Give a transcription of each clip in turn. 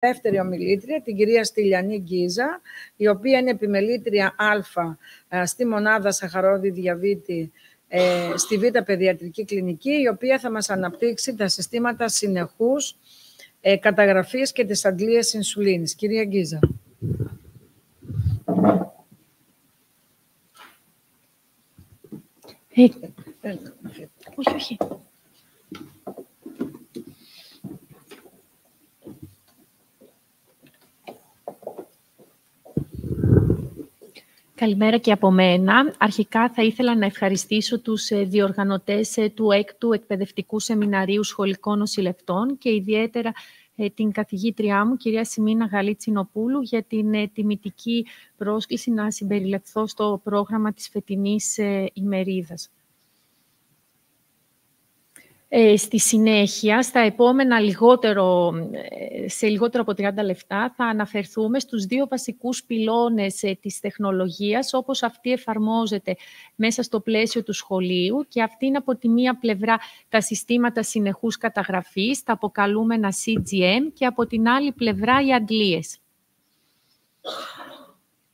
δεύτερη ομιλήτρια, την κυρία Στυλιανή Γκίζα, η οποία είναι επιμελήτρια Α ε, στη μονάδα Σαχαρόδη Διαβήτη ε, στη Β' Παιδιατρική Κλινική, η οποία θα μας αναπτύξει τα συστήματα συνεχούς ε, καταγραφής και τις αντλίες ινσουλίνης. Κυρία Γκίζα. Καλημέρα και από μένα. Αρχικά θα ήθελα να ευχαριστήσω τους ε, διοργανωτές ε, του έκτου εκπαιδευτικού σεμιναρίου σχολικών νοσηλευτών και ιδιαίτερα ε, την καθηγήτριά μου, κυρία Σιμίνα Γαλίτσινοπούλου, για την τιμητική πρόσκληση να συμπεριληφθώ στο πρόγραμμα της φετινής ημερίδας. Ε, στη συνέχεια, στα επόμενα λιγότερο, ε, σε λιγότερο από 30 λεπτά, θα αναφερθούμε στους δύο βασικούς πυλώνες ε, της τεχνολογίας, όπως αυτή εφαρμόζεται μέσα στο πλαίσιο του σχολείου και αυτή είναι από τη μία πλευρά τα συστήματα συνεχούς καταγραφής, τα αποκαλούμενα CGM και από την άλλη πλευρά οι αντλίες.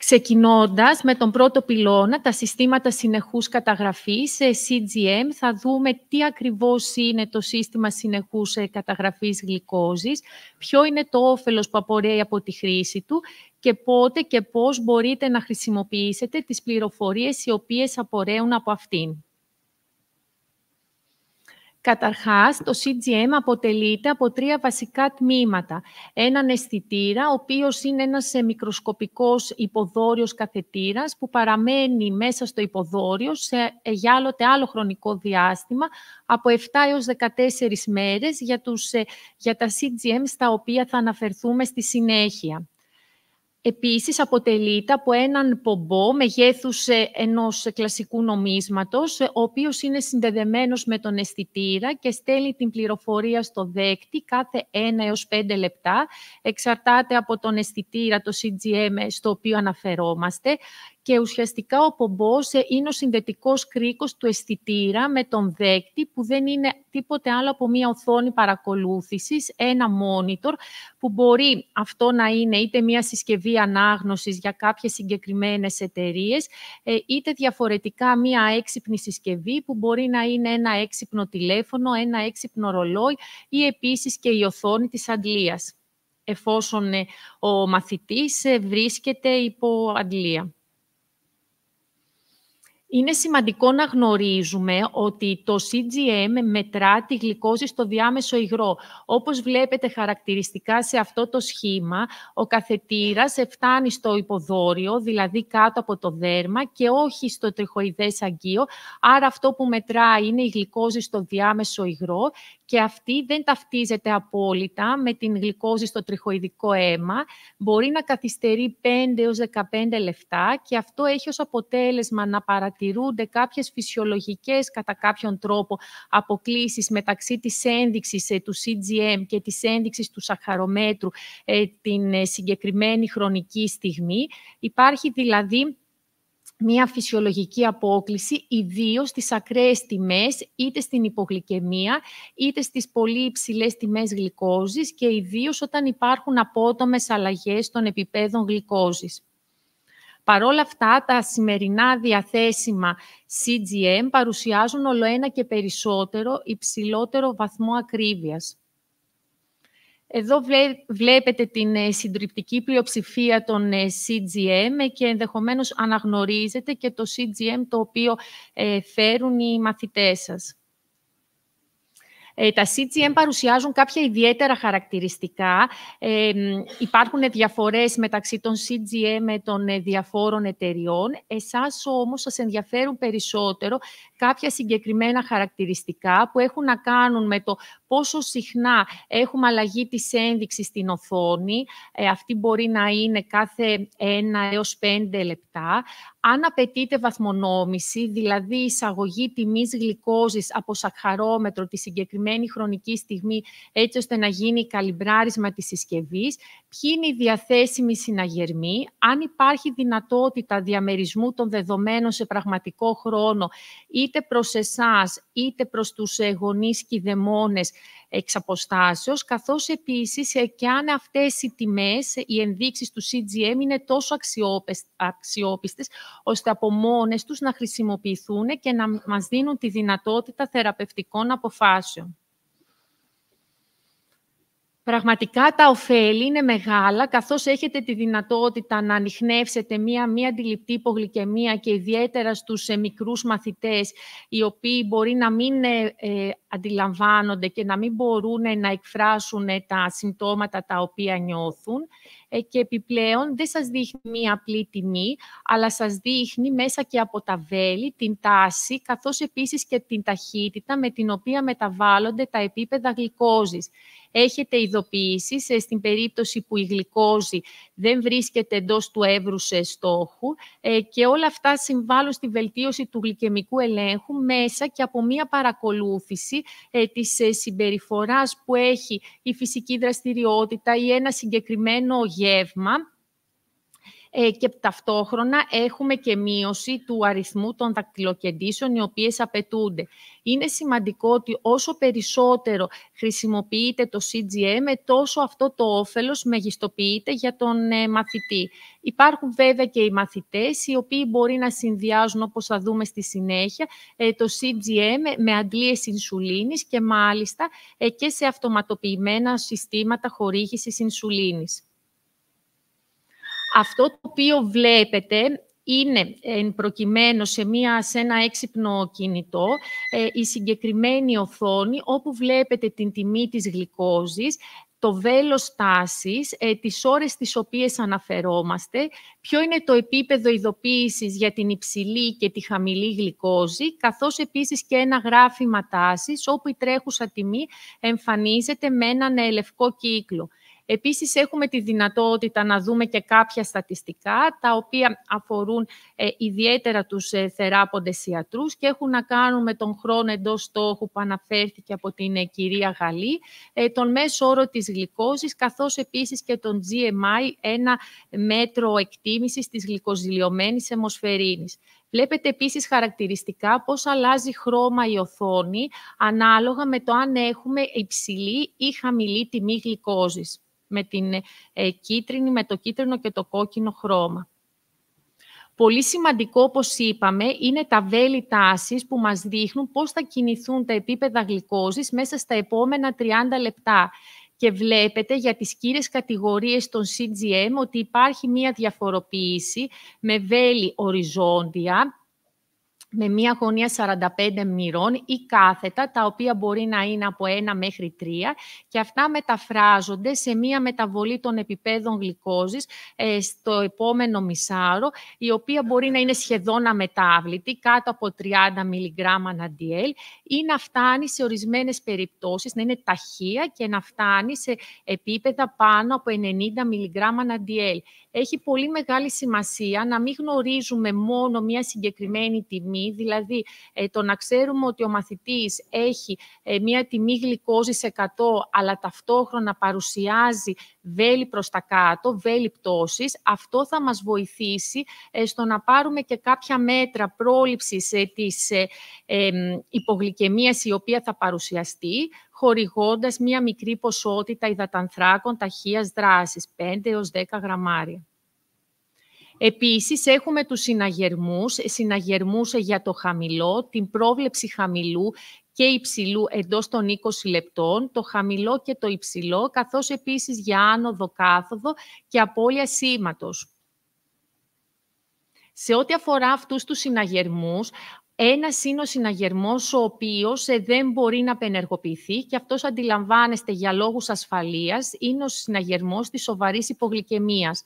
Ξεκινώντας με τον πρώτο πυλώνα, τα συστήματα συνεχούς καταγραφής, ε, CGM, θα δούμε τι ακριβώς είναι το σύστημα συνεχούς ε, καταγραφής γλυκόζης, ποιο είναι το όφελος που απορρέει από τη χρήση του και πότε και πώς μπορείτε να χρησιμοποιήσετε τις πληροφορίες οι οποίες απορρέουν από αυτήν. Καταρχάς, το CGM αποτελείται από τρία βασικά τμήματα. Έναν αισθητήρα, ο οποίος είναι ένας ε, μικροσκοπικός υποδόριος καθετήρας, που παραμένει μέσα στο υποδόριο σε εγιάλωτε άλλο χρονικό διάστημα, από 7 έως 14 μέρες για, τους, ε, για τα CGM στα οποία θα αναφερθούμε στη συνέχεια. Επίσης, αποτελείται από έναν πομπό μεγέθους ε, ενός κλασικού νομίσματος, ε, ο οποίος είναι συνδεδεμένος με τον αισθητήρα και στέλνει την πληροφορία στο δέκτη κάθε 1 έως 5 λεπτά. Εξαρτάται από τον αισθητήρα, το CGM, στο οποίο αναφερόμαστε και ουσιαστικά ο πομπός ε, είναι ο συνδετικός κρίκος του αισθητήρα με τον δέκτη που δεν είναι τίποτε άλλο από μια οθόνη παρακολούθησης, ένα μόνιτορ, που μπορεί αυτό να είναι είτε μια συσκευή ανάγνωσης για κάποιες συγκεκριμένες εταιρείες, ε, είτε διαφορετικά μια έξυπνη συσκευή που μπορεί να είναι ένα έξυπνο τηλέφωνο, ένα έξυπνο ρολόι ή επίσης και η οθόνη της αντλίας εφόσον ε, ο μαθητής βρίσκεται υπό αντλία. Είναι σημαντικό να γνωρίζουμε ότι το CGM μετρά τη γλυκόζη στο διάμεσο υγρό. Όπως βλέπετε χαρακτηριστικά σε αυτό το σχήμα, ο καθετήρας φτάνει στο υποδόριο, δηλαδή κάτω από το δέρμα και όχι στο τριχοειδές αγκείο. Άρα αυτό που μετρά είναι η γλυκόζη στο διάμεσο υγρό και αυτή δεν ταυτίζεται απόλυτα με την γλυκόζη στο τριχοειδικό αίμα. Μπορεί να καθυστερεί 5 έως 15 λεπτά και αυτό έχει ως αποτέλεσμα να παρατηρούνται κάποιες φυσιολογικές κατά κάποιον τρόπο αποκλήσεις μεταξύ της ένδειξης ε, του CGM και της ένδειξης του σαχαρομέτρου ε, την ε, συγκεκριμένη χρονική στιγμή. Υπάρχει δηλαδή μια φυσιολογική απόκληση, ιδίως στις ακραίες τιμές, είτε στην υπογλυκαιμία, είτε στις πολύ υψηλές τιμές γλυκόζης και ιδίως όταν υπάρχουν απότομες αλλαγές των επιπέδων γλυκόζης. Παρόλα αυτά, τα σημερινά διαθέσιμα CGM παρουσιάζουν όλο ένα και περισσότερο υψηλότερο βαθμό ακρίβειας. Εδώ βλέπετε την ε, συντριπτική πλειοψηφία των ε, CGM και ενδεχομένως αναγνωρίζετε και το CGM το οποίο ε, φέρουν οι μαθητές σας. Τα CGM παρουσιάζουν κάποια ιδιαίτερα χαρακτηριστικά. υπάρχουν διαφορές μεταξύ των CGM των διαφόρων εταιριών. Εσάς όμως σας ενδιαφέρουν περισσότερο κάποια συγκεκριμένα χαρακτηριστικά που έχουν να κάνουν με το πόσο συχνά έχουμε αλλαγή της ένδειξης στην οθόνη. Ε, αυτή μπορεί να είναι κάθε ένα έως πέντε λεπτά. Αν απαιτείται βαθμονόμηση, δηλαδή εισαγωγή τιμής γλυκόζης από σαχαρόμετρο τη συγκεκριμένη χρονική στιγμή, έτσι ώστε να γίνει καλυμπράρισμα της συσκευής, ποιοι είναι οι διαθέσιμοι συναγερμοί, αν υπάρχει δυνατότητα διαμερισμού των δεδομένων σε πραγματικό χρόνο είτε προς εσάς, είτε προς τους ε, γονείς και δαιμόνες εξ αποστάσεως, καθώς επίσης ε, και αν αυτές οι τιμές, ε, οι ενδείξεις του CGM είναι τόσο αξιόπιστες, ώστε από μόνες τους να χρησιμοποιηθούν και να μας δίνουν τη δυνατότητα θεραπευτικών αποφάσεων. Πραγματικά τα ωφέλη είναι μεγάλα, καθώς έχετε τη δυνατότητα να ανοιχνεύσετε μία μία αντιληπτή υπογλυκαιμία και ιδιαίτερα στους ε, μικρούς μαθητές, οι οποίοι μπορεί να μην ε, ε, αντιλαμβάνονται και να μην μπορούν να εκφράσουν τα συμπτώματα τα οποία νιώθουν. Ε, και επιπλέον δεν σας δείχνει μία απλή τιμή, αλλά σας δείχνει μέσα και από τα βέλη την τάση, καθώς επίσης και την ταχύτητα με την οποία μεταβάλλονται τα επίπεδα γλυκόζης. Έχετε ειδοποιήσεις ε, στην περίπτωση που η γλυκόζη δεν βρίσκεται εντός του εύρους ε, στόχου και όλα αυτά συμβάλλουν στη βελτίωση του γλυκαιμικού ελέγχου μέσα και από μία παρακολούθηση της συμπεριφοράς που έχει η φυσική δραστηριότητα ή ένα συγκεκριμένο ε, και ταυτόχρονα έχουμε και μείωση του αριθμού των δακτυλοκεντήσεων οι οποίες απαιτούνται. Είναι σημαντικό ότι όσο περισσότερο χρησιμοποιείται το CGM, τόσο αυτό το όφελος μεγιστοποιείται για τον ε, μαθητή. Υπάρχουν βέβαια και οι μαθητές οι οποίοι μπορεί να συνδυάζουν, όπως θα δούμε στη συνέχεια, ε, το CGM με αντλίες ινσουλίνης και μάλιστα και σε αυτοματοποιημένα συστήματα χορήγησης ινσουλίνης. Αυτό το οποίο βλέπετε είναι εν προκειμένου σε, μια, σε ένα έξυπνο κινητό ε, η συγκεκριμένη οθόνη όπου βλέπετε την τιμή της γλυκόζης, το βέλος τάσης, ε, τις ώρες τις οποίες αναφερόμαστε, ποιο είναι το επίπεδο ειδοποίησης για την υψηλή και τη χαμηλή γλυκόζη, καθώς επίσης και ένα γράφημα τάσης όπου η τρέχουσα τιμή εμφανίζεται με έναν ε, λευκό κύκλο. Επίσης, έχουμε τη δυνατότητα να δούμε και κάποια στατιστικά, τα οποία αφορούν ε, ιδιαίτερα τους ε, θεράποντες ιατρούς και έχουν να κάνουν με τον χρόνο εντός στόχου που αναφέρθηκε από την ε, κυρία Γαλή, ε, τον μέσο όρο της γλυκόζης, καθώς επίσης και τον GMI, ένα μέτρο εκτίμησης της γλυκοζηλιωμένης αιμοσφαιρίνης. Βλέπετε επίσης χαρακτηριστικά πώς αλλάζει χρώμα η οθόνη ανάλογα με το αν έχουμε υψηλή ή χαμηλή τιμή γλυκόζης με την ε, με το κίτρινο και το κόκκινο χρώμα. Πολύ σημαντικό, όπως είπαμε, είναι τα βέλη τάσης που μας δείχνουν πώς θα κινηθούν τα επίπεδα γλυκόζης μέσα στα επόμενα 30 λεπτά. Και βλέπετε για τις κύριες κατηγορίες των CGM ότι υπάρχει μία διαφοροποίηση με βέλη οριζόντια, με μία γωνία 45 μυρών ή κάθετα, τα οποία μπορεί να είναι από ένα μέχρι τρία και αυτά μεταφράζονται σε μία μεταβολή των επιπέδων γλυκόζης στο επόμενο μισάρο, ή κάθετα, τα οποία μπορεί να είναι από 1 μέχρι 3 και αυτά μεταφράζονται σε μία μεταβολή των επιπέδων γλυκόζης στο επόμενο μισάρο, η οποία μπορεί να είναι σχεδόν αμετάβλητη, κάτω από 30 μιλιγκράμμα αντιελ ή να φτάνει σε ορισμένες περιπτώσεις, να είναι ταχεία και να φτάνει σε επίπεδα πάνω από 90 μιλιγκράμμα αντιέλ. Έχει πολύ μεγάλη σημασία να μην γνωρίζουμε μόνο μία συγκεκριμένη τιμή, δηλαδή ε, το να ξέρουμε ότι ο μαθητής έχει ε, μία τιμή γλυκόζης 100, αλλά ταυτόχρονα παρουσιάζει βέλη προς τα κάτω, βέλη πτώσης, αυτό θα μας βοηθήσει ε, στο να πάρουμε και κάποια μέτρα πρόληψης της υπογλυκαιμίας η οποία θα παρουσιαστεί, χορηγώντας μία μικρή ποσότητα υδατανθράκων ταχείας δράσης, 5 έως 10 γραμμάρια. Επίσης έχουμε τους συναγερμούς, συναγερμούς για το χαμηλό, την πρόβλεψη χαμηλού και υψηλού εντός των 20 λεπτών, το χαμηλό και το υψηλό, καθώς επίσης για άνοδο κάθοδο και απώλεια σήματος. Σε ό,τι αφορά αυτούς τους συναγερμούς, ένας είναι ο συναγερμός ο οποίος ε, δεν μπορεί να απενεργοποιηθεί και αυτός αντιλαμβάνεστε για λόγους ασφαλείας είναι ο συναγερμός της σοβαρής υπογλυκαιμίας.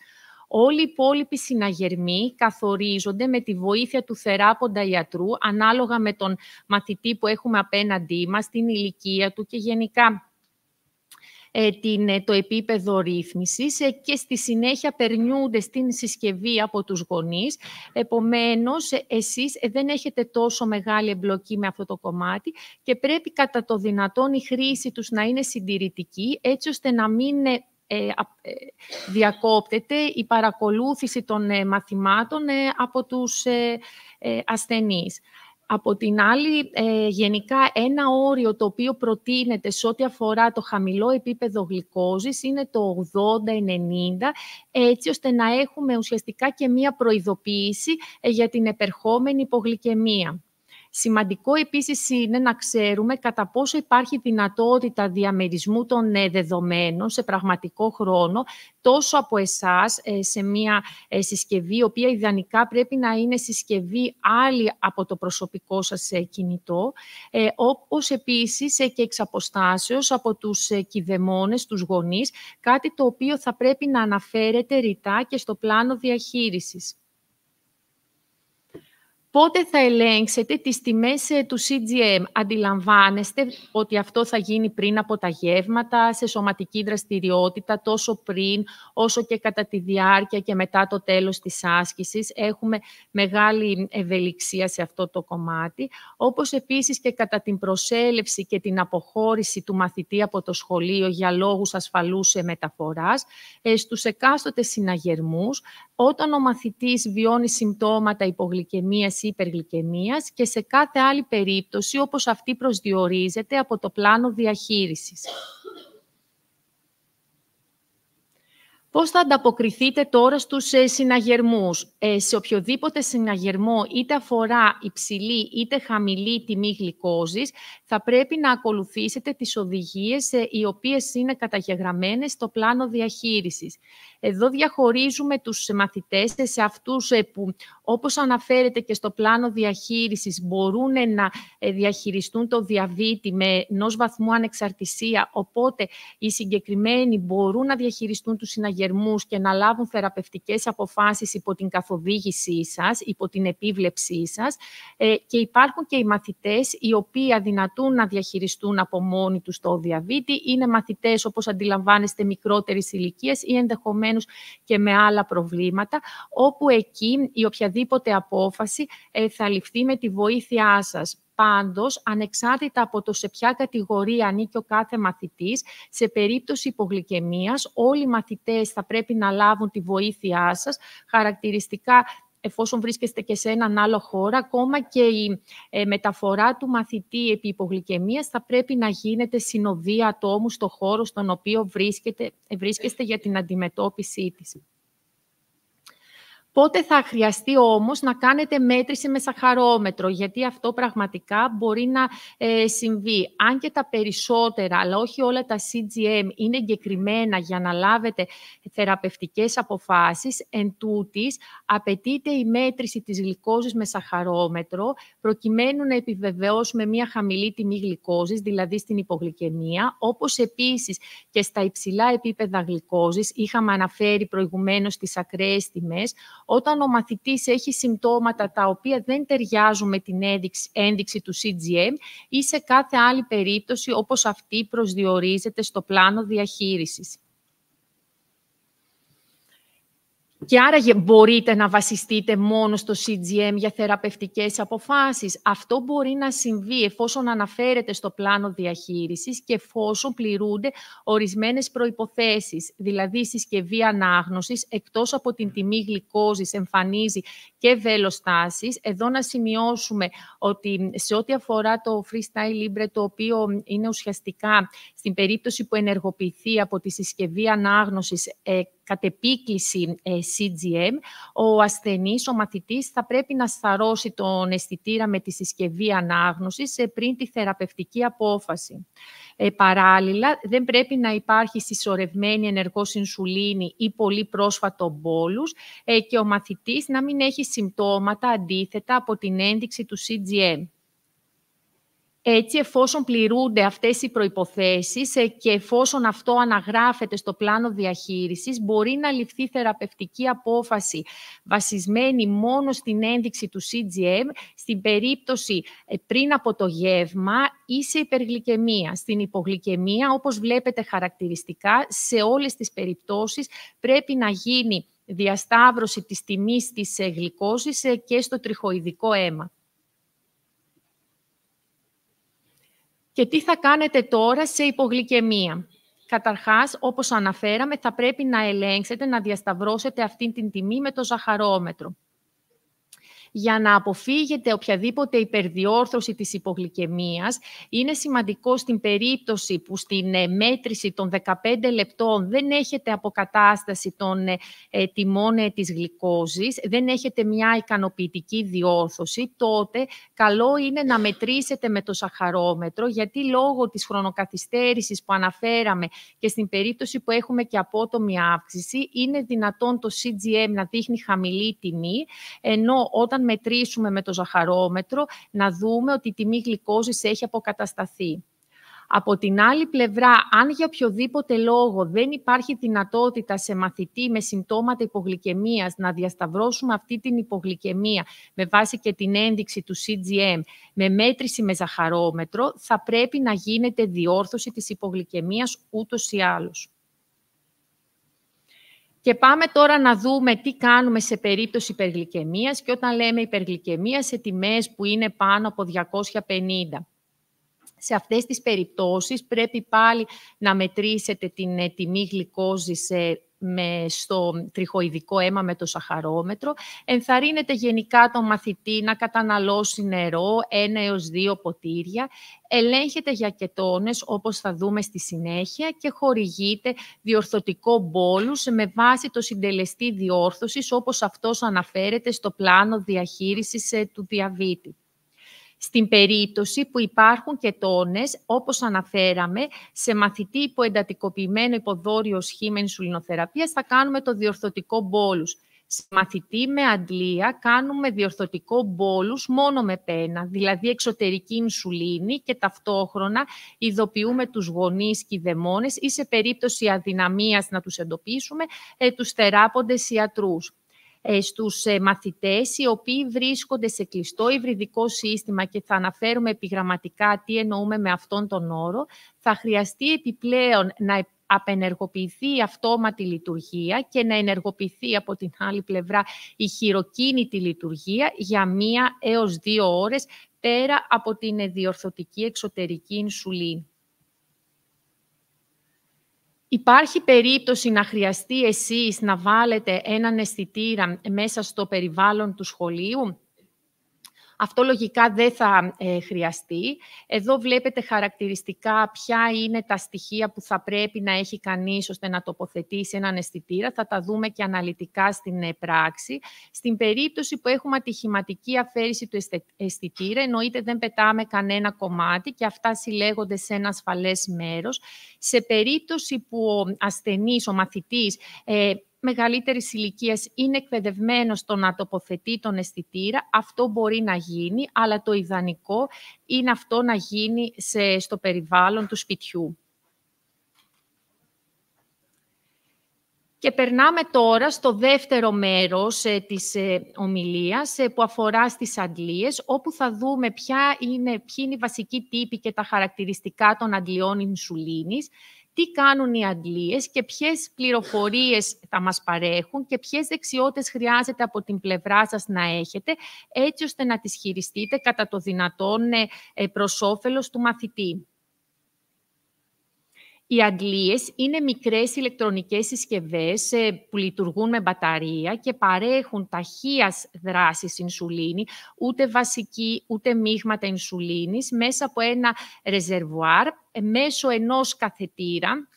Όλοι οι υπόλοιποι συναγερμοί καθορίζονται με τη βοήθεια του θεράποντα ιατρού, ανάλογα με τον μαθητή που έχουμε απέναντί μας, την ηλικία του και γενικά ε, ε, το επίπεδο ρύθμισης ε, και στη συνέχεια περνιούνται στην συσκευή από τους γονείς. Επομένως, εσείς δεν έχετε τόσο μεγάλη εμπλοκή με αυτό το κομμάτι και πρέπει κατά το δυνατόν η χρήση τους να είναι συντηρητική, έτσι ώστε να μην ε, ε, διακόπτεται η παρακολούθηση των ε, μαθημάτων από τους ασθενείς. Από την άλλη, γενικά ένα όριο το οποίο προτείνεται σε ό,τι αφορά το χαμηλό επίπεδο γλυκόζης είναι το 80-90, έτσι ώστε να έχουμε ουσιαστικά και μία προειδοποίηση για την επερχόμενη υπογλυκαιμία. Σημαντικό επίσης είναι να ξέρουμε κατά πόσο υπάρχει δυνατότητα διαμερισμού των ε, δεδομένων σε πραγματικό χρόνο, τόσο από εσάς ε, σε μια ε, συσκευή, η οποία ιδανικά πρέπει να είναι συσκευή άλλη από το προσωπικό σας κινητό, όπως επίσης και εξ από τους κυδεμόνες, τους γονείς, κάτι το οποίο θα πρέπει να αναφέρεται ρητά και στο πλάνο διαχείρισης. Πότε θα ελέγξετε τις τιμές ε, του CGM. Αντιλαμβάνεστε ότι αυτό θα γίνει πριν από τα γεύματα, σε σωματική δραστηριότητα, τόσο πριν, όσο και κατά τη διάρκεια και μετά το τέλος της άσκησης. Έχουμε μεγάλη ευελιξία σε αυτό το κομμάτι. Όπως επίσης και κατά την προσέλευση και την αποχώρηση του μαθητή από το σχολείο για λόγους ασφαλούς ε, μεταφοράς, ε, στους εκάστοτε συναγερμούς, όταν ο μαθητής βιώνει συμπτώματα υπογλυκαιμίας υπεργλυκαιμίας και σε κάθε άλλη περίπτωση όπως αυτή προσδιορίζεται από το πλάνο διαχείρισης. Πώς θα ανταποκριθείτε τώρα στους ε, συναγερμούς. Ε, σε οποιοδήποτε συναγερμό, είτε αφορά υψηλή είτε χαμηλή τιμή γλυκόζης, θα πρέπει να ακολουθήσετε τις οδηγίες ε, οι οποίες είναι καταγεγραμμένες στο πλάνο διαχείρισης. Εδώ διαχωρίζουμε τους μαθητές σε αυτούς που, όπως αναφέρεται και στο πλάνο διαχείρισης, μπορούν να διαχειριστούν το διαβήτη με ενός βαθμού ανεξαρτησία, οπότε οι συγκεκριμένοι μπορούν να διαχειριστούν τους συναγερμούς και να λάβουν θεραπευτικές αποφάσεις υπό την καθοδήγησή σας, υπό την επίβλεψή σας ε, και υπάρχουν και οι μαθητές οι οποίοι αδυνατούν να διαχειριστούν από μόνοι τους το διαβήτη. Είναι μαθητές, όπως αντιλαμβάνεστε, μικρότερης ηλικίας ή ενδεχομένως και με άλλα προβλήματα, όπου εκεί η οποιαδήποτε απόφαση ε, θα ληφθεί με τη βοήθειά σας πάντως, ανεξάρτητα από το σε ποια κατηγορία ανήκει ο κάθε μαθητής, σε περίπτωση υπογλυκαιμίας, όλοι οι μαθητές θα πρέπει να λάβουν τη βοήθειά σας, χαρακτηριστικά εφόσον βρίσκεστε και σε έναν άλλο χώρο, ακόμα και η ε, μεταφορά του μαθητή επί υπογλυκαιμίας θα πρέπει να γίνεται συνοδεία ατόμου στο χώρο στον οποίο ε, βρίσκεστε για την αντιμετώπιση της. Πότε θα χρειαστεί όμως να κάνετε μέτρηση με σαχαρόμετρο, γιατί αυτό πραγματικά μπορεί να ε, συμβεί. Αν και τα περισσότερα, αλλά όχι όλα τα CGM, είναι εγκεκριμένα για να λάβετε θεραπευτικές αποφάσεις, εν τούτης, απαιτείται η μέτρηση της γλυκόζης με σαχαρόμετρο, προκειμένου να επιβεβαιώσουμε μια χαμηλή τιμή γλυκόζης, δηλαδή στην υπογλυκαιμία, όπως επίσης και στα υψηλά επίπεδα γλυκόζης, είχαμε αναφέρει προηγουμένως τις ακραίες τιμές, όταν ο μαθητής έχει συμπτώματα τα οποία δεν ταιριάζουν με την ένδειξη, του CGM ή σε κάθε άλλη περίπτωση όπως αυτή προσδιορίζεται στο πλάνο διαχείρισης. Και άραγε μπορείτε να βασιστείτε μόνο στο CGM για θεραπευτικές αποφάσεις. Αυτό μπορεί να συμβεί εφόσον αναφέρεται στο πλάνο διαχείρισης και εφόσον πληρούνται ορισμένες προϋποθέσεις. Δηλαδή, η συσκευή ανάγνωσης, εκτός από την τιμή γλυκόζης, εμφανίζει και βέλος Εδώ να σημειώσουμε ότι σε ό,τι αφορά το freestyle libre, το οποίο είναι ουσιαστικά στην περίπτωση που ενεργοποιηθεί από τη συσκευή ανάγνωσης ε, κατ' επίκληση ε, CGM, ο ασθενής, ο μαθητής, θα πρέπει να σταρώσει τον αισθητήρα με τη συσκευή ανάγνωσης ε, πριν τη θεραπευτική απόφαση. Ε, παράλληλα, δεν πρέπει να υπάρχει συσσωρευμένη ενεργός ινσουλίνη ή πολύ πρόσφατο μπόλους και ο μαθητής να μην έχει συμπτώματα αντίθετα από την ένδειξη του CGM έτσι εφόσον πληρούνται αυτές οι προϋποθέσεις ε, και εφόσον αυτό αναγράφεται στο πλάνο διαχείρισης, μπορεί να ληφθεί θεραπευτική απόφαση βασισμένη μόνο στην ένδειξη του CGM, στην περίπτωση ε, πριν από το γεύμα ή σε υπεργλυκαιμία. Στην υπογλυκαιμία, όπως βλέπετε χαρακτηριστικά, σε όλες τις περιπτώσεις πρέπει να γίνει διασταύρωση της τιμής της ε, γλυκόζης και στο τριχοειδικό αίμα. Και τι θα κάνετε τώρα σε υπογλυκαιμία. Καταρχάς, όπως αναφέραμε, θα πρέπει να ελέγξετε, να διασταυρώσετε αυτήν την τιμή με το ζαχαρόμετρο για να αποφύγετε οποιαδήποτε υπερδιόρθωση της υπογλυκαιμίας. Είναι σημαντικό στην περίπτωση που στην ε, μέτρηση των 15 λεπτών δεν έχετε αποκατάσταση των ε, ε, τιμών της γλυκόζης, δεν έχετε μια ικανοποιητική διόρθωση, τότε καλό είναι να μετρήσετε με το σαχαρόμετρο, γιατί λόγω της χρονοκαθυστέρησης που αναφέραμε και στην περίπτωση που έχουμε και απότομη αύξηση, είναι δυνατόν το CGM να δείχνει χαμηλή τιμή, ενώ όταν μετρήσουμε με το ζαχαρόμετρο, να δούμε ότι η τιμή γλυκόζης έχει αποκατασταθεί. Από την άλλη πλευρά, αν για οποιοδήποτε λόγο δεν υπάρχει δυνατότητα σε μαθητή με συμπτώματα υπογλυκαιμίας να διασταυρώσουμε αυτή την υπογλυκαιμία με βάση και την ένδειξη του CGM με μέτρηση με ζαχαρόμετρο, θα πρέπει να γίνεται διόρθωση της υπογλυκαιμίας ούτως ή άλλως. Και πάμε τώρα να δούμε τι κάνουμε σε περίπτωση υπεργλυκαιμίας και όταν λέμε υπεργλυκαιμία σε τιμές που είναι πάνω από 250. Σε αυτές τις περιπτώσεις πρέπει πάλι να μετρήσετε την ε, τιμή γλυκόζης σε με, στο τριχοειδικό αίμα με το σαχαρόμετρο. Ενθαρρύνεται γενικά τον μαθητή να καταναλώσει νερό, ένα έως δύο ποτήρια. Ελέγχεται για κετώνες όπως θα δούμε στη συνέχεια, και χορηγείται διορθωτικό μπόλους με βάση το συντελεστή διόρθωσης, όπως αυτός αναφέρεται στο πλάνο διαχείρισης ε, του διαβήτη στην περίπτωση που υπάρχουν και τόνες, όπως αναφέραμε, σε μαθητή υποεντατικοποιημένο υποδόριο σχήμα ενσουλινοθεραπείας θα κάνουμε το διορθωτικό μπόλους. Σε μαθητή με αντλία κάνουμε διορθωτικό μπόλους μόνο με πένα, δηλαδή εξωτερική ινσουλίνη και ταυτόχρονα ειδοποιούμε τους γονείς και οι δαιμόνες ή σε περίπτωση αδυναμίας να τους εντοπίσουμε, ε, τους θεράποντες ιατρούς. Ε, στους ε, μαθητές οι οποίοι βρίσκονται σε κλειστό υβριδικό σύστημα και θα αναφέρουμε επιγραμματικά τι εννοούμε με αυτόν τον όρο, θα χρειαστεί επιπλέον να απενεργοποιηθεί η αυτόματη λειτουργία και να ενεργοποιηθεί από την άλλη πλευρά η χειροκίνητη λειτουργία για μία έως δύο ώρες πέρα από την διορθωτική εξωτερική ινσουλίνη. Υπάρχει περίπτωση να χρειαστεί εσείς να βάλετε έναν αισθητήρα μέσα στο περιβάλλον του σχολείου αυτό λογικά δεν θα ε, χρειαστεί. Εδώ βλέπετε χαρακτηριστικά ποια είναι τα στοιχεία που θα πρέπει να έχει κανείς ώστε να τοποθετήσει έναν αισθητήρα. Θα τα δούμε και αναλυτικά στην ε, πράξη. Στην περίπτωση που έχουμε ατυχηματική αφαίρεση του αισθητήρα, εννοείται δεν πετάμε κανένα κομμάτι και αυτά συλλέγονται σε ένα ασφαλές μέρος. Σε περίπτωση που ο ασθενής, ο μαθητής, ε, μεγαλύτερης ηλικίας είναι εκπαιδευμένο στο να τοποθετεί τον αισθητήρα, αυτό μπορεί να γίνει, αλλά το ιδανικό είναι αυτό να γίνει στο περιβάλλον του σπιτιού. Και περνάμε τώρα στο δεύτερο μέρος ε, της ε, ομιλίας ε, που αφορά στις αντλίες, όπου θα δούμε ποια είναι, ποιοι είναι οι βασικοί τύποι και τα χαρακτηριστικά των αντλιών ινσουλίνης τι κάνουν οι Αγγλίες και ποιες πληροφορίες θα μας παρέχουν και ποιες δεξιότητες χρειάζεται από την πλευρά σας να έχετε, έτσι ώστε να τις χειριστείτε κατά το δυνατόν ε, ε, προς όφελος του μαθητή. Οι αντλίες είναι μικρές ηλεκτρονικές συσκευές ε, που λειτουργούν με μπαταρία και παρέχουν ταχείας δράσης ινσουλίνη, ούτε βασική ούτε μείγματα ινσουλίνης, μέσα από ένα ρεζερβουάρ, ε, μέσω ενός καθετήρα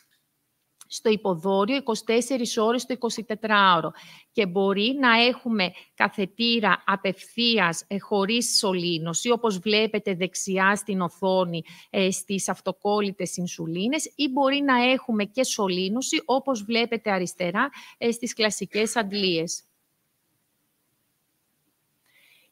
στο υποδόριο 24 ώρες το 24ωρο. Και μπορεί να έχουμε καθετήρα απευθείας ε, χωρίς σωλήνωση, όπως βλέπετε δεξιά στην οθόνη ε, στις αυτοκόλλητες ινσουλίνες, ή μπορεί να έχουμε και σωλήνωση, όπως βλέπετε αριστερά, ε, στις κλασικές αντλίες.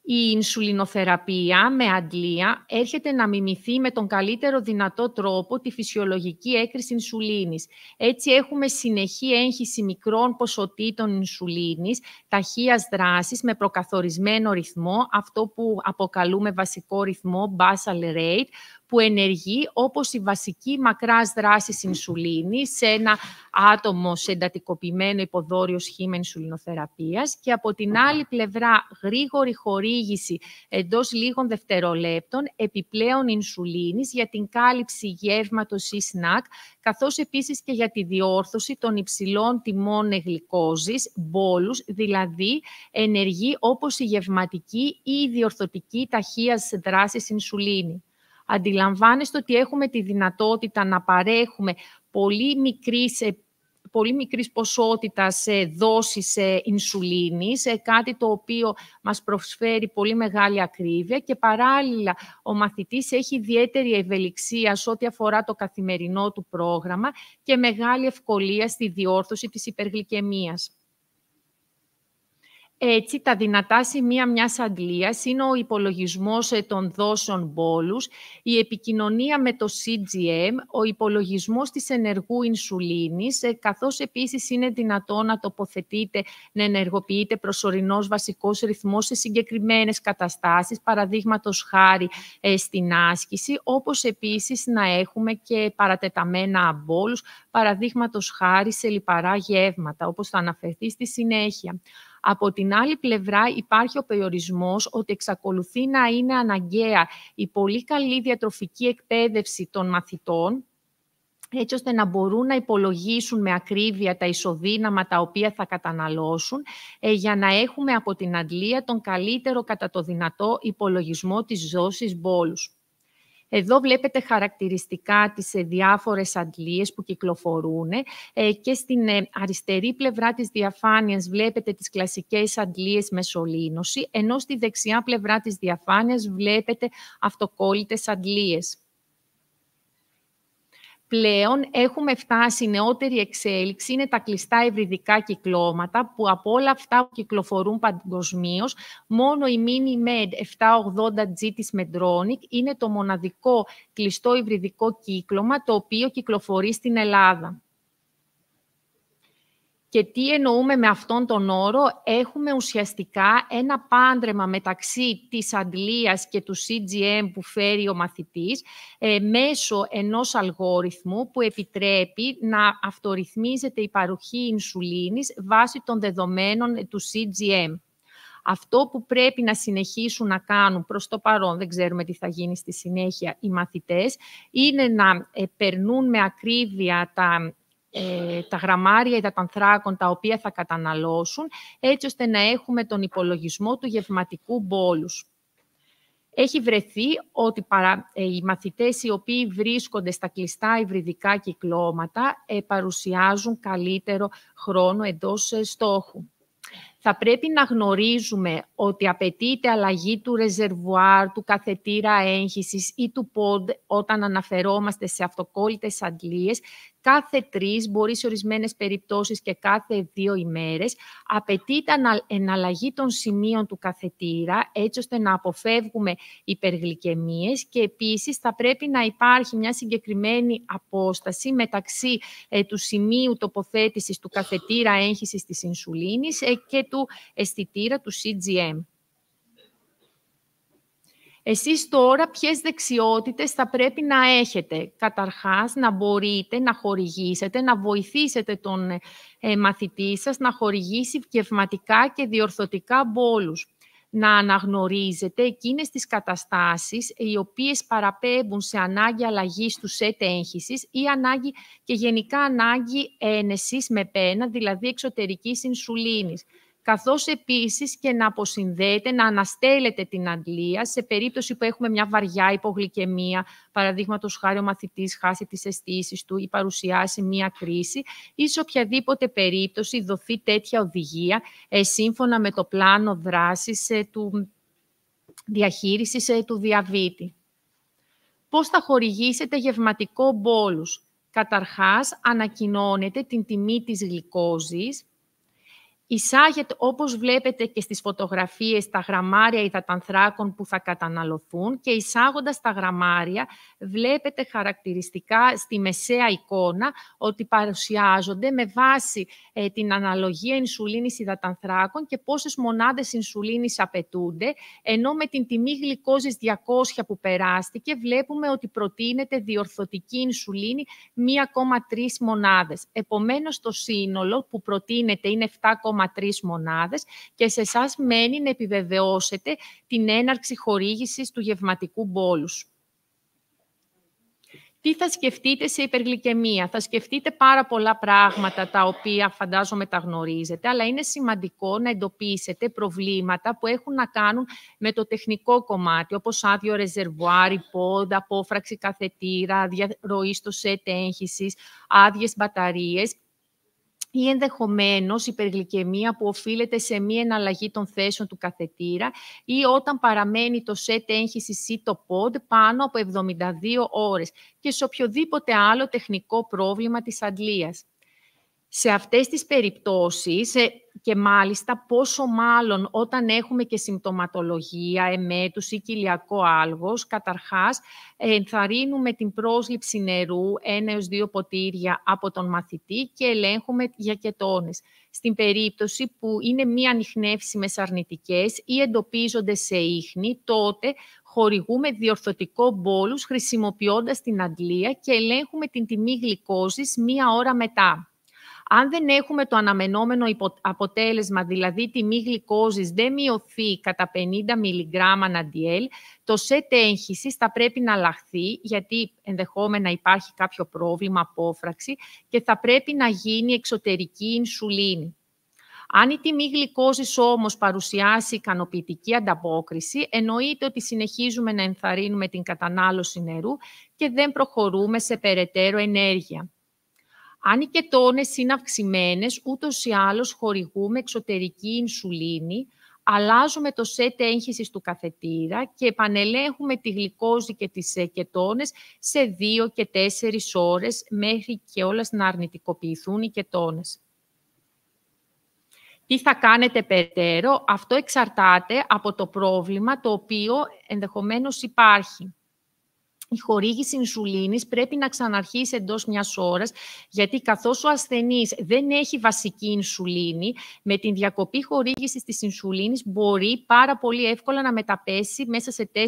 Η ινσουλινοθεραπεία με αντλία έρχεται να μιμηθεί με τον καλύτερο δυνατό τρόπο τη φυσιολογική έκρηση ινσουλίνης. Έτσι έχουμε συνεχή έγχυση μικρών ποσοτήτων ινσουλίνης, ταχείας δράσης με προκαθορισμένο ρυθμό, αυτό που αποκαλούμε βασικό ρυθμό basal rate, που ενεργεί όπως η βασική μακράς δράσης ινσουλίνη σε ένα άτομο σε εντατικοποιημένο υποδόριο σχήμα ινσουλινοθεραπείας και από την άλλη πλευρά γρήγορη χορήγηση εντός λίγων δευτερολέπτων επιπλέον ινσουλίνης για την κάλυψη γεύματος ή σνακ, καθώς επίσης και για τη διόρθωση των υψηλών τιμών γλυκόζης, μπόλους, δηλαδή ενεργεί όπως η γευματική ή η διορθωτική ταχείας δράσης ινσουλίνη αντιλαμβάνεστε ότι έχουμε τη δυνατότητα να παρέχουμε πολύ μικρής πολύ μικρής ποσότητας ε, δόσης ε, ινσουλίνης, ε, κάτι το οποίο μας προσφέρει πολύ μεγάλη ακρίβεια και παράλληλα ο μαθητής έχει ιδιαίτερη ευελιξία σε ό,τι αφορά το καθημερινό του πρόγραμμα και μεγάλη ευκολία στη διόρθωση της υπεργλυκαιμίας. Έτσι, τα δυνατά σημεία μιας Αγγλίας είναι ο υπολογισμός ε, των δόσεων μπόλους, η επικοινωνία με το CGM, ο υπολογισμός της ενεργού ινσουλίνης, ε, καθώς επίσης είναι δυνατό να τοποθετείτε, να ενεργοποιείτε προσωρινός βασικός ρυθμός σε συγκεκριμένες καταστάσεις, παραδείγματος χάρη ε, στην άσκηση, όπως επίσης να έχουμε και παρατεταμένα μπόλους, παραδείγματος χάρη σε λιπαρά γεύματα, όπως θα αναφερθεί στη συνέχεια. Από την άλλη πλευρά υπάρχει ο περιορισμός ότι εξακολουθεί να είναι αναγκαία η πολύ καλή διατροφική εκπαίδευση των μαθητών, έτσι ώστε να μπορούν να υπολογίσουν με ακρίβεια τα ισοδύναμα τα οποία θα καταναλώσουν, ε, για να έχουμε από την αντλία τον καλύτερο κατά το δυνατό υπολογισμό της ζώσης μπόλους. Εδώ βλέπετε χαρακτηριστικά τις ε, διάφορες αντλίες που κυκλοφορούν ε, και στην ε, αριστερή πλευρά της διαφάνειας βλέπετε τις κλασικές αντλίες με σωλήνωση, ενώ στη δεξιά πλευρά της διαφάνειας βλέπετε αυτοκόλλητες αντλίες πλέον έχουμε φτάσει, νεότερη εξέλιξη είναι τα κλειστά ευρυδικά κυκλώματα, που από όλα αυτά που κυκλοφορούν παγκοσμίως, μόνο η Mini Med 780G της Medronic είναι το μοναδικό κλειστό υβριδικό κύκλωμα, το οποίο κυκλοφορεί στην Ελλάδα. Και τι εννοούμε με αυτόν τον όρο, έχουμε ουσιαστικά ένα πάντρεμα μεταξύ της αντλίας και του CGM που φέρει ο μαθητής ε, μέσω ενός αλγόριθμου που επιτρέπει να αυτορυθμίζεται η παροχή ινσουλίνης βάσει των δεδομένων του CGM. Αυτό που πρέπει να συνεχίσουν να κάνουν προς το παρόν, δεν ξέρουμε τι θα γίνει στη συνέχεια οι μαθητές, είναι να ε, περνούν με ακρίβεια τα ε, τα γραμμάρια ή τα τα οποία θα καταναλώσουν, έτσι ώστε να έχουμε τον υπολογισμό του γευματικού μπόλους. Έχει βρεθεί ότι παρα, ε, οι μαθητές οι οποίοι βρίσκονται στα κλειστά υβριδικά κυκλώματα ε, παρουσιάζουν καλύτερο χρόνο εντός στόχου. Θα πρέπει να γνωρίζουμε ότι απαιτείται αλλαγή του ρεζερβουάρ, του καθετήρα έγχυσης ή του πόντ όταν αναφερόμαστε σε αυτοκόλλητες αντλίες κάθε τρεις μπορεί σε ορισμένες περιπτώσεις και κάθε δύο ημέρες, απαιτείται εναλλαγή των σημείων του καθετήρα, έτσι ώστε να αποφεύγουμε υπεργλικαιμίες και επίσης θα πρέπει να υπάρχει μια συγκεκριμένη απόσταση μεταξύ ε, του σημείου τοποθέτησης του καθετήρα έγχυση της ινσουλίνης ε, και του αισθητήρα του CGM. Εσείς τώρα ποιες δεξιότητες θα πρέπει να έχετε. Καταρχάς, να μπορείτε να χορηγήσετε, να βοηθήσετε τον ε, μαθητή σας να χορηγήσει πνευματικά και διορθωτικά μπόλους. Να αναγνωρίζετε εκείνες τις καταστάσεις ε, οι οποίες παραπέμπουν σε ανάγκη αλλαγής του σετ ή ανάγκη και γενικά ανάγκη ένεσης με πένα, δηλαδή εξωτερικής ινσουλίνης καθώς επίσης και να αποσυνδέεται, να αναστέλλεται την αντλία σε περίπτωση που έχουμε μια βαριά υπογλυκαιμία, παραδείγματος χάρη ο μαθητής χάσει τις αισθήσεις του ή παρουσιάσει μια κρίση ή σε οποιαδήποτε περίπτωση δοθεί τέτοια οδηγία ε, σύμφωνα με το πλάνο δράσης ε, του διαχείρισης ε, του διαβήτη. Πώς θα χορηγήσετε γευματικό μπόλους. Καταρχάς, ανακοινώνεται την τιμή της γλυκόζης, εισάγεται όπως βλέπετε και στις φωτογραφίες τα γραμμάρια υδατανθράκων που θα καταναλωθούν και εισάγοντας τα γραμμάρια βλέπετε χαρακτηριστικά στη μεσαία εικόνα ότι παρουσιάζονται με βάση ε, την αναλογία ινσουλίνης υδατανθράκων και πόσες μονάδες ινσουλίνης απαιτούνται, ενώ με την τιμή γλυκόζης 200 που περάστηκε βλέπουμε ότι προτείνεται διορθωτική ινσουλίνη 1,3 μονάδες. Επομένως το σύνολο που προτείνεται είναι 7,3 μονάδες και σε εσάς μένει να επιβεβαιώσετε την έναρξη χορήγησης του γευματικού μπόλου τι θα σκεφτείτε σε υπεργλυκαιμία. Θα σκεφτείτε πάρα πολλά πράγματα τα οποία φαντάζομαι τα γνωρίζετε, αλλά είναι σημαντικό να εντοπίσετε προβλήματα που έχουν να κάνουν με το τεχνικό κομμάτι, όπως άδειο ρεζερβουάρι, πόντα, απόφραξη καθετήρα, διαρροή στο σετ έγχυσης, άδειες μπαταρίες ή ενδεχομένως υπεργλυκαιμία που οφείλεται σε μία εναλλαγή των θέσεων του καθετήρα ή όταν παραμένει το σετ εγχυση ή το πόντ πάνω από 72 ώρες και σε οποιοδήποτε άλλο τεχνικό πρόβλημα της αντλίας. Σε αυτές τις περιπτώσεις ε, και μάλιστα πόσο μάλλον όταν έχουμε και συμπτωματολογία, εμέτους ή κοιλιακό άλγος, καταρχάς ενθαρρύνουμε την πρόσληψη νερού ένα έως δύο ποτήρια από τον μαθητή και ελέγχουμε για κετώνες. Στην περίπτωση που είναι μη ανιχνεύσιμες αρνητικές ή εντοπίζονται σε ίχνη, τότε χορηγούμε διορθωτικό μπόλους χρησιμοποιώντας την αντλία και ελέγχουμε την τιμή γλυκόζης μία ώρα μετά. Αν δεν έχουμε το αναμενόμενο αποτέλεσμα, δηλαδή τιμή γλυκόζης δεν μειωθεί κατά 50 μιλιγκράμμα αντιέλ, το σετ έγχυση θα πρέπει να αλλάχθει, γιατί ενδεχόμενα υπάρχει κάποιο πρόβλημα απόφραξη και θα πρέπει να γίνει εξωτερική ινσουλίνη. Αν η τιμή γλυκόζης όμως παρουσιάσει ικανοποιητική ανταπόκριση, εννοείται ότι συνεχίζουμε να ενθαρρύνουμε την κατανάλωση νερού και δεν προχωρούμε σε περαιτέρω ενέργεια. Αν οι κετώνες είναι αυξημένες, ούτως ή άλλως χορηγούμε εξωτερική ινσουλίνη, αλλάζουμε το σετ έγχυσης του καθετήρα και επανελέγχουμε τη γλυκόζη και τις ε, κετώνες σε δύο και 4 ώρες μέχρι και όλα να αρνητικοποιηθούν οι κετώνε. Τι θα κάνετε περαιτέρω, αυτό εξαρτάται από το πρόβλημα το οποίο ενδεχομένως υπάρχει η χορήγηση ινσουλίνης πρέπει να ξαναρχίσει εντός μιας ώρας, γιατί καθώς ο ασθενής δεν έχει βασική ινσουλίνη, με την διακοπή χορήγησης της ινσουλίνης μπορεί πάρα πολύ εύκολα να μεταπέσει μέσα σε 4-6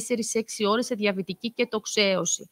ώρες σε διαβητική και τοξέωση.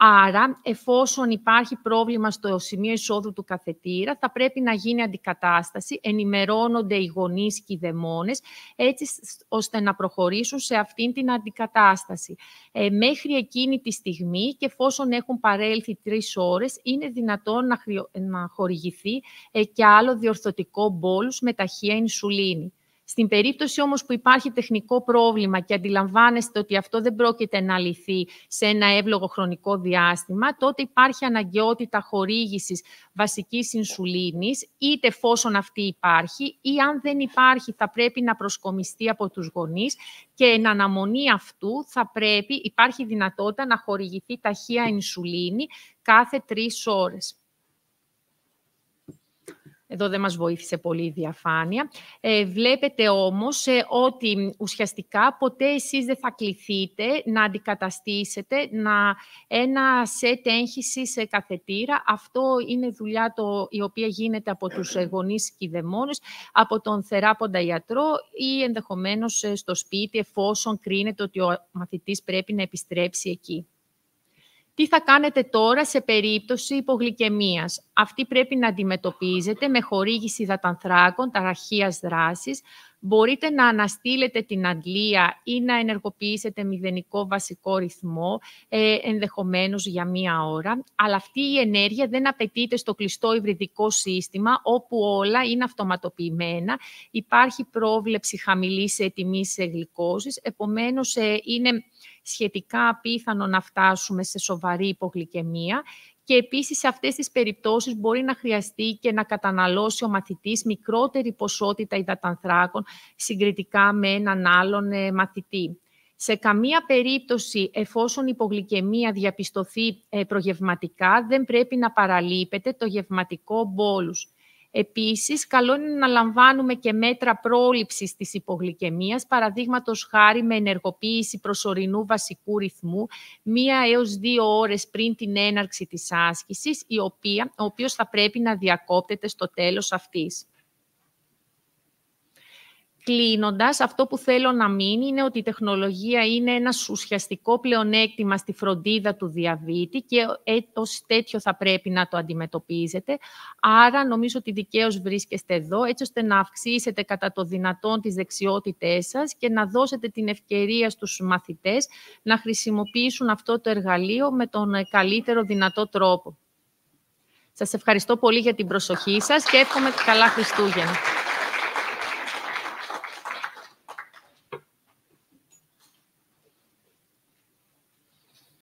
Άρα, εφόσον υπάρχει πρόβλημα στο σημείο εισόδου του καθετήρα, θα πρέπει να γίνει αντικατάσταση, ενημερώνονται οι γονείς και οι δαιμόνες, έτσι ώστε να προχωρήσουν σε αυτήν την αντικατάσταση. Ε, μέχρι εκείνη τη στιγμή και εφόσον έχουν παρέλθει τρεις ώρες, είναι δυνατόν να, χρειο... να χορηγηθεί ε, και άλλο διορθωτικό μπόλους με ταχεία ινσουλίνη. Στην περίπτωση όμως που υπάρχει τεχνικό πρόβλημα και αντιλαμβάνεστε ότι αυτό δεν πρόκειται να λυθεί σε ένα εύλογο χρονικό διάστημα, τότε υπάρχει αναγκαιότητα χορήγησης βασικής ινσουλίνης, είτε εφόσον αυτή υπάρχει ή αν δεν υπάρχει θα πρέπει να προσκομιστεί από τους γονείς και εν αναμονή αυτού θα πρέπει, υπάρχει δυνατότητα να χορηγηθεί ταχεία ινσουλίνη κάθε τρεις ώρες. Εδώ δεν μας βοήθησε πολύ η διαφάνεια. Ε, βλέπετε όμως ε, ότι ουσιαστικά ποτέ εσείς δεν θα κληθείτε να αντικαταστήσετε να, ένα σετ έγχυσης σε καθετήρα. Αυτό είναι δουλειά το, η οποία γίνεται από τους ε, γονείς και από τον θεράποντα ιατρό ή ενδεχομένως στο σπίτι εφόσον κρίνεται ότι ο μαθητής πρέπει να επιστρέψει εκεί τι θα κάνετε τώρα σε περίπτωση υπογλυκαιμίας. Αυτή πρέπει να αντιμετωπίζετε με χορήγηση υδατανθράκων, ταραχίας δράσης. Μπορείτε να αναστείλετε την αντλία ή να ενεργοποιήσετε μηδενικό βασικό ρυθμό, ε, ενδεχομένως για μία ώρα. Αλλά αυτή η ενέργεια δεν απαιτείται στο κλειστό υβριδικό σύστημα, όπου όλα είναι αυτοματοποιημένα. Υπάρχει πρόβλεψη χαμηλής τιμής γλυκόζης, επομένως ε, ενδεχομενως για μια ωρα αλλα αυτη η ενεργεια δεν απαιτειται στο κλειστο υβριδικο συστημα οπου ολα ειναι αυτοματοποιημενα υπαρχει προβλεψη χαμηλης τιμης γλυκοζης επομενως ειναι σχετικά απίθανο να φτάσουμε σε σοβαρή υπογλυκαιμία και επίσης σε αυτές τις περιπτώσεις μπορεί να χρειαστεί και να καταναλώσει ο μαθητής μικρότερη ποσότητα υδατανθράκων συγκριτικά με έναν άλλον ε, μαθητή. Σε καμία περίπτωση, εφόσον η υπογλυκαιμία διαπιστωθεί ε, προγευματικά, δεν πρέπει να παραλείπεται το γευματικό μπόλους. Επίσης, καλό είναι να λαμβάνουμε και μέτρα πρόληψης της υπογλυκαιμίας, παραδείγματος χάρη με ενεργοποίηση προσωρινού βασικού ρυθμού, μία έως δύο ώρες πριν την έναρξη της άσκησης, η οποία, ο οποίος θα πρέπει να διακόπτεται στο τέλος αυτής. Κλείνοντας, αυτό που θέλω να μείνει είναι ότι η τεχνολογία είναι ένα ουσιαστικό πλεονέκτημα στη φροντίδα του διαβήτη και ε, ως τέτοιο θα πρέπει να το αντιμετωπίζετε. Άρα, νομίζω ότι δικαίως βρίσκεστε εδώ, έτσι ώστε να αυξήσετε κατά το δυνατόν τις δεξιότητές σας και να δώσετε την ευκαιρία στους μαθητές να χρησιμοποιήσουν αυτό το εργαλείο με τον ε, καλύτερο δυνατό τρόπο. Σας ευχαριστώ πολύ για την προσοχή σας και εύχομαι καλά Χριστούγεννα.